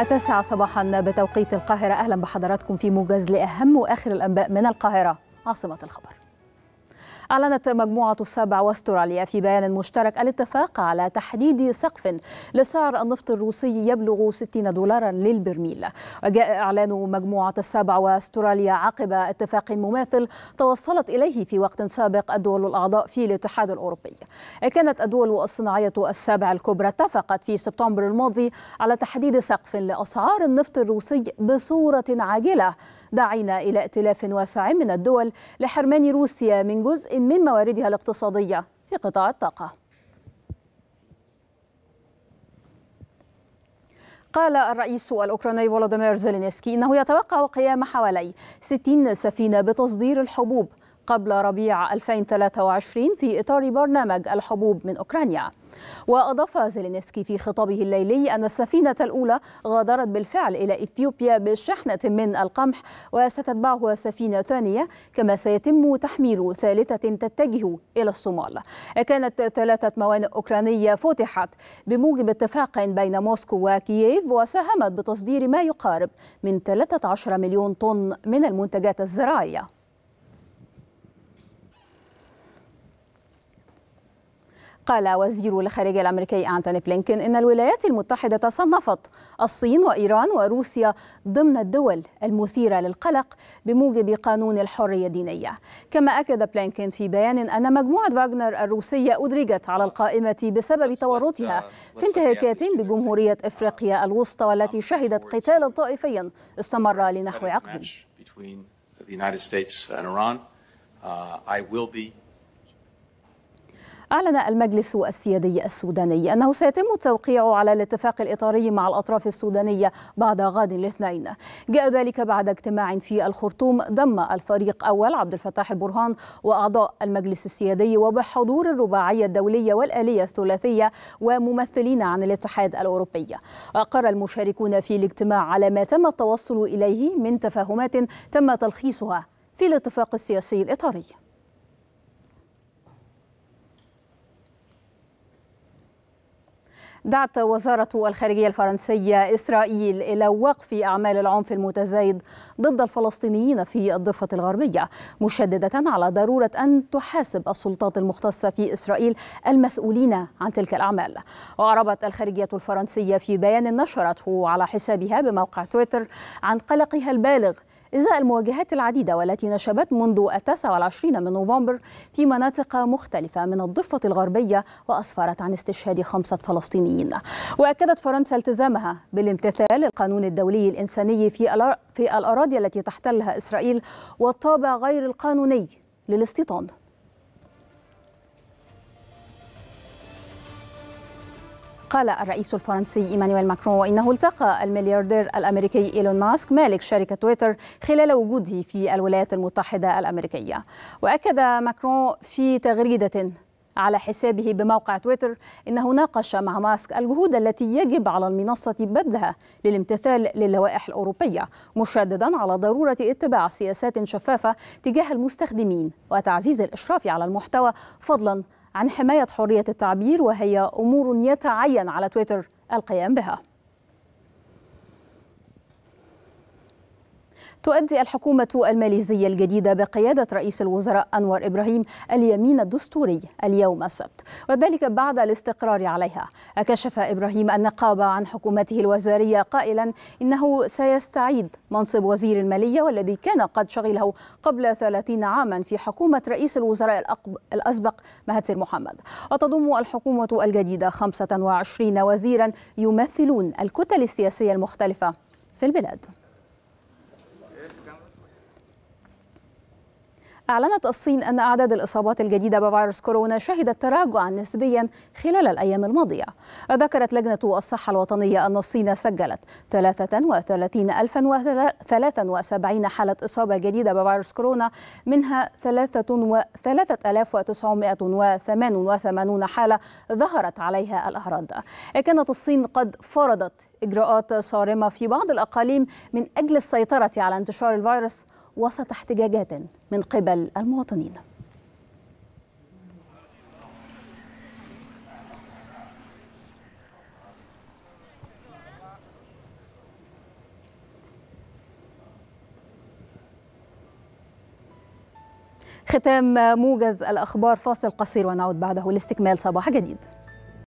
التاسعة صباحا بتوقيت القاهرة أهلا بحضراتكم في موجز لأهم وآخر الأنباء من القاهرة عاصمة الخبر أعلنت مجموعة السبع واستراليا في بيان مشترك الاتفاق على تحديد سقف لسعر النفط الروسي يبلغ 60 دولارا للبرميل وجاء إعلان مجموعة السبع واستراليا عقب اتفاق مماثل توصلت إليه في وقت سابق الدول الأعضاء في الاتحاد الأوروبي كانت الدول الصناعية السبع الكبرى اتفقت في سبتمبر الماضي على تحديد سقف لأسعار النفط الروسي بصورة عاجلة دعينا إلى ائتلاف واسع من الدول لحرمان روسيا من جزء من مواردها الاقتصادية في قطاع الطاقة قال الرئيس الأوكراني فولودمير زيلينسكي إنه يتوقع قيام حوالي 60 سفينة بتصدير الحبوب قبل ربيع 2023 في إطار برنامج الحبوب من أوكرانيا وأضاف زيلينسكي في خطابه الليلي أن السفينة الأولى غادرت بالفعل إلى إثيوبيا بشحنة من القمح وستتبعها سفينة ثانية كما سيتم تحميل ثالثة تتجه إلى الصومال كانت ثلاثة موانئ أوكرانية فتحت بموجب اتفاق بين موسكو وكييف وساهمت بتصدير ما يقارب من 13 مليون طن من المنتجات الزراعية قال وزير الخارجية الأمريكي أنتوني بلينكن إن الولايات المتحدة صنفت الصين وإيران وروسيا ضمن الدول المثيرة للقلق بموجب قانون الحرية الدينية كما أكد بلينكن في بيان أن مجموعة فاغنر الروسية أدرجت على القائمة بسبب تورطها في انتهاكات يعني بجمهورية إفريقيا الوسطى والتي شهدت قتالا طائفيا استمر لنحو عقد. أعلن المجلس السيادي السوداني أنه سيتم التوقيع على الاتفاق الإطاري مع الأطراف السودانية بعد غد الاثنين جاء ذلك بعد اجتماع في الخرطوم ضم الفريق أول عبد الفتاح البرهان وأعضاء المجلس السيادي وبحضور الرباعية الدولية والآلية الثلاثية وممثلين عن الاتحاد الأوروبي أقر المشاركون في الاجتماع على ما تم التوصل إليه من تفاهمات تم تلخيصها في الاتفاق السياسي الإطاري دعت وزارة الخارجية الفرنسية إسرائيل إلى وقف أعمال العنف المتزايد ضد الفلسطينيين في الضفة الغربية مشددة على ضرورة أن تحاسب السلطات المختصة في إسرائيل المسؤولين عن تلك الأعمال وعربت الخارجية الفرنسية في بيان نشرته على حسابها بموقع تويتر عن قلقها البالغ إزاء المواجهات العديدة والتي نشبت منذ التاسع والعشرين من نوفمبر في مناطق مختلفة من الضفة الغربية وأسفرت عن استشهاد خمسة فلسطينيين وأكدت فرنسا التزامها بالامتثال للقانون الدولي الإنساني في الأراضي التي تحتلها إسرائيل والطابع غير القانوني للاستيطان قال الرئيس الفرنسي ايمانويل ماكرون انه التقى الملياردير الامريكي ايلون ماسك مالك شركه تويتر خلال وجوده في الولايات المتحده الامريكيه واكد ماكرون في تغريده على حسابه بموقع تويتر انه ناقش مع ماسك الجهود التي يجب على المنصه بذلها للامتثال للوائح الاوروبيه مشددا على ضروره اتباع سياسات شفافه تجاه المستخدمين وتعزيز الاشراف على المحتوى فضلا عن حماية حرية التعبير وهي أمور يتعين على تويتر القيام بها تؤدي الحكومة الماليزية الجديدة بقيادة رئيس الوزراء أنور إبراهيم اليمين الدستوري اليوم السبت وذلك بعد الاستقرار عليها أكشف إبراهيم النقابة عن حكومته الوزارية قائلا إنه سيستعيد منصب وزير المالية والذي كان قد شغله قبل 30 عاما في حكومة رئيس الوزراء الأسبق مهاتر محمد وتضم الحكومة الجديدة 25 وزيرا يمثلون الكتل السياسية المختلفة في البلاد أعلنت الصين أن أعداد الإصابات الجديدة بفيروس كورونا شهدت تراجعا نسبيا خلال الأيام الماضية ذكرت لجنة الصحة الوطنية أن الصين سجلت 33073 حالة إصابة جديدة بفيروس كورونا منها 3988 حالة ظهرت عليها الأعراض كانت الصين قد فرضت إجراءات صارمة في بعض الأقاليم من أجل السيطرة على انتشار الفيروس وسط احتجاجات من قبل المواطنين ختام موجز الأخبار فاصل قصير ونعود بعده لاستكمال صباح جديد